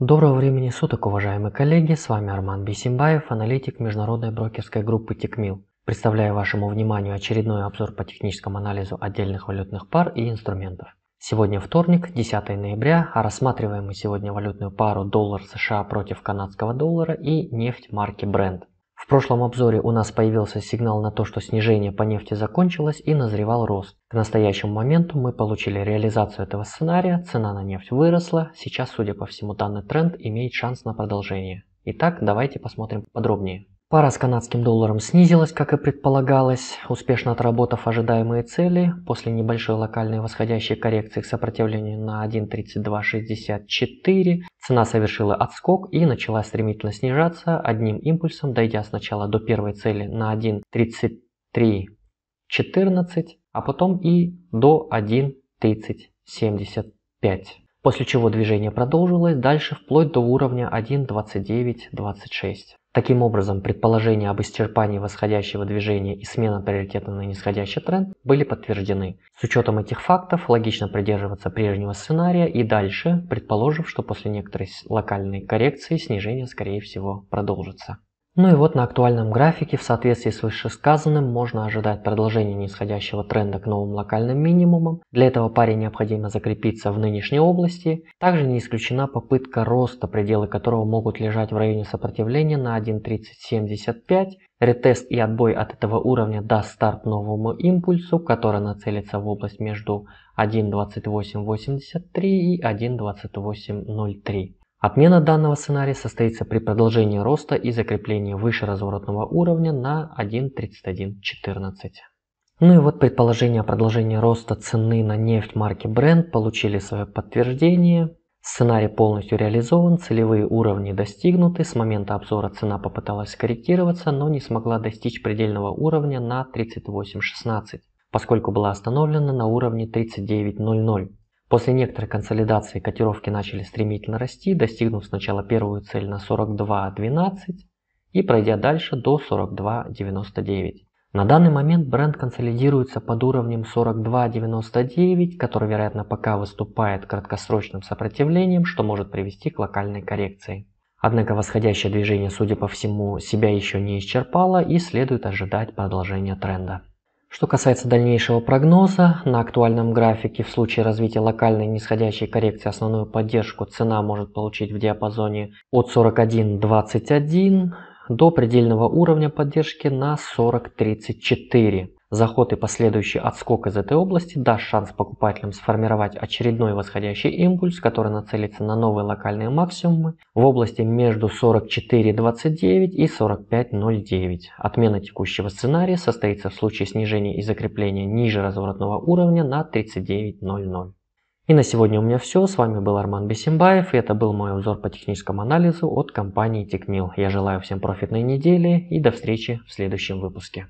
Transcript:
Доброго времени суток, уважаемые коллеги! С вами Арман Бисимбаев, аналитик международной брокерской группы Тикмил. Представляю вашему вниманию очередной обзор по техническому анализу отдельных валютных пар и инструментов. Сегодня вторник, 10 ноября, а рассматриваем мы сегодня валютную пару доллар США против канадского доллара и нефть марки Brent. В прошлом обзоре у нас появился сигнал на то, что снижение по нефти закончилось и назревал рост. К настоящему моменту мы получили реализацию этого сценария, цена на нефть выросла, сейчас, судя по всему, данный тренд имеет шанс на продолжение. Итак, давайте посмотрим подробнее. Пара с канадским долларом снизилась, как и предполагалось, успешно отработав ожидаемые цели. После небольшой локальной восходящей коррекции к сопротивлению на 1.3264 цена совершила отскок и начала стремительно снижаться одним импульсом, дойдя сначала до первой цели на 1.3314, а потом и до 1.3075. После чего движение продолжилось дальше вплоть до уровня 1.2926. Таким образом, предположения об исчерпании восходящего движения и смена приоритета на нисходящий тренд были подтверждены. С учетом этих фактов логично придерживаться прежнего сценария и дальше, предположив, что после некоторой локальной коррекции снижение скорее всего продолжится. Ну и вот на актуальном графике в соответствии с вышесказанным можно ожидать продолжения нисходящего тренда к новым локальным минимумам. Для этого паре необходимо закрепиться в нынешней области. Также не исключена попытка роста, пределы которого могут лежать в районе сопротивления на 1.3075. Ретест и отбой от этого уровня даст старт новому импульсу, который нацелится в область между 1.2883 и 1.2803. Отмена данного сценария состоится при продолжении роста и закреплении выше разворотного уровня на 1.3114. Ну и вот предположение о продолжении роста цены на нефть марки Brent получили свое подтверждение. Сценарий полностью реализован, целевые уровни достигнуты, с момента обзора цена попыталась скорректироваться, но не смогла достичь предельного уровня на 38.16, поскольку была остановлена на уровне 39.00. После некоторой консолидации котировки начали стремительно расти, достигнув сначала первую цель на 42.12 и пройдя дальше до 42.99. На данный момент бренд консолидируется под уровнем 42.99, который вероятно пока выступает краткосрочным сопротивлением, что может привести к локальной коррекции. Однако восходящее движение, судя по всему, себя еще не исчерпало и следует ожидать продолжения тренда. Что касается дальнейшего прогноза, на актуальном графике в случае развития локальной нисходящей коррекции основную поддержку цена может получить в диапазоне от 41.21 до предельного уровня поддержки на 40.34. Заход и последующий отскок из этой области даст шанс покупателям сформировать очередной восходящий импульс, который нацелится на новые локальные максимумы в области между 44.29 и 45.09. Отмена текущего сценария состоится в случае снижения и закрепления ниже разворотного уровня на 39.00. И на сегодня у меня все. С вами был Арман Бесимбаев, и это был мой обзор по техническому анализу от компании TechMill. Я желаю всем профитной недели и до встречи в следующем выпуске.